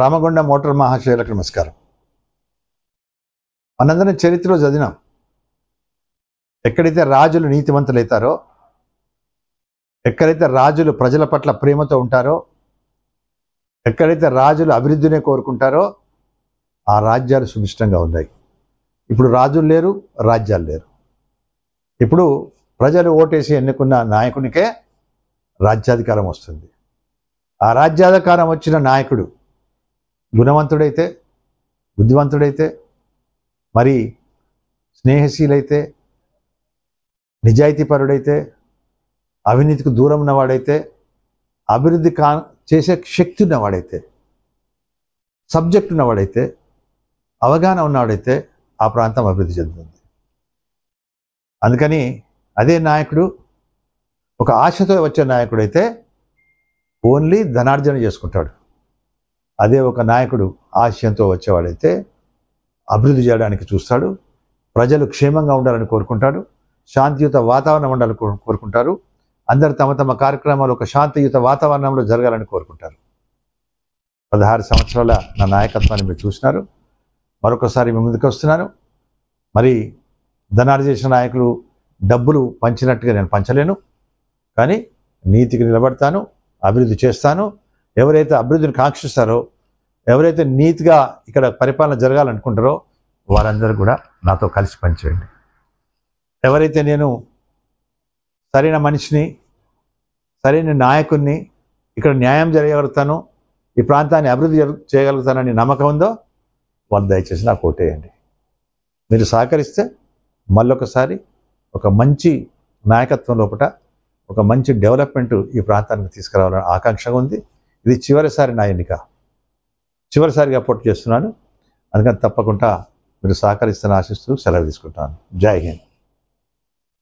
రామగుండ motor మహాశయులకు నమస్కారం మనందరం చరిత్రలో చదివినాం ఎక్కడైతే రాజులు నీతివంతులైతారో ఎక్కడైతే రాజులు ప్రజల పట్ల ప్రేమతో ఉంటారో ఎక్కడైతే రాజులు అభివృద్ధినే కోరుకుంటారో ఆ రాజ్యాలు సుమిష్టంగా ఉన్నాయి ఇప్పుడు రాజులు లేరు రాజ్యాలు లేరు ఇప్పుడు ప్రజలు ఓటేసి ఎన్నుకున్న నాయకునికే రాజ్యాధికారం వస్తుంది ఆ రాజ్యాధికారం వచ్చిన నాయకుడు గుణవంతుడైతే బుద్ధివంతుడైతే మరి స్నేహశీలైతే నిజాయితీపరుడైతే అవినీతికి దూరం ఉన్నవాడైతే అభివృద్ధి కా చేసే శక్తి ఉన్నవాడైతే సబ్జెక్ట్ ఉన్నవాడైతే అవగాహన ఉన్నవాడైతే ఆ ప్రాంతం అభివృద్ధి చెందుతుంది అందుకని అదే నాయకుడు ఒక ఆశతో వచ్చే నాయకుడైతే ఓన్లీ ధనార్జన చేసుకుంటాడు అదే ఒక నాయకుడు ఆశయంతో వచ్చేవాడైతే అభివృద్ధి చేయడానికి చూస్తాడు ప్రజలు క్షేమంగా ఉండాలని కోరుకుంటాడు శాంతియుత వాతావరణం ఉండాలని కోరుకుంటారు అందరు తమ తమ కార్యక్రమాలు ఒక శాంతియుత వాతావరణంలో జరగాలని కోరుకుంటారు పదహారు సంవత్సరాల నా నాయకత్వాన్ని మీరు చూసినారు మరొకసారి మీ ముందుకు వస్తున్నాను మరి ధనార్జేషన్ నాయకులు డబ్బులు పంచినట్టుగా నేను పంచలేను కానీ నీతికి నిలబడతాను అభివృద్ధి చేస్తాను ఎవరైతే అభివృద్ధిని కాంక్షిస్తారో ఎవరైతే నీతిగా ఇక్కడ పరిపాలన జరగాలనుకుంటారో వారందరూ కూడా నాతో కలిసి పనిచేయండి ఎవరైతే నేను సరైన మనిషిని సరైన నాయకుడిని ఇక్కడ న్యాయం జరగలుగుతాను ఈ ప్రాంతాన్ని అభివృద్ధి చేయగలుగుతానని నమ్మకం ఉందో వాళ్ళు దయచేసి నాకు ఓటేయండి మీరు సహకరిస్తే మళ్ళొకసారి ఒక మంచి నాయకత్వం లోపల ఒక మంచి డెవలప్మెంట్ ఈ ప్రాంతానికి తీసుకురావాలని ఆకాంక్షగా ఉంది ఇది చివరిసారి నా ఎన్నిక చివరిసారిగా పొట్టు చేస్తున్నాను అందుకని తప్పకుండా మీరు సహకరిస్తాను ఆశిస్తూ సెలవు తీసుకుంటాను జై హింద్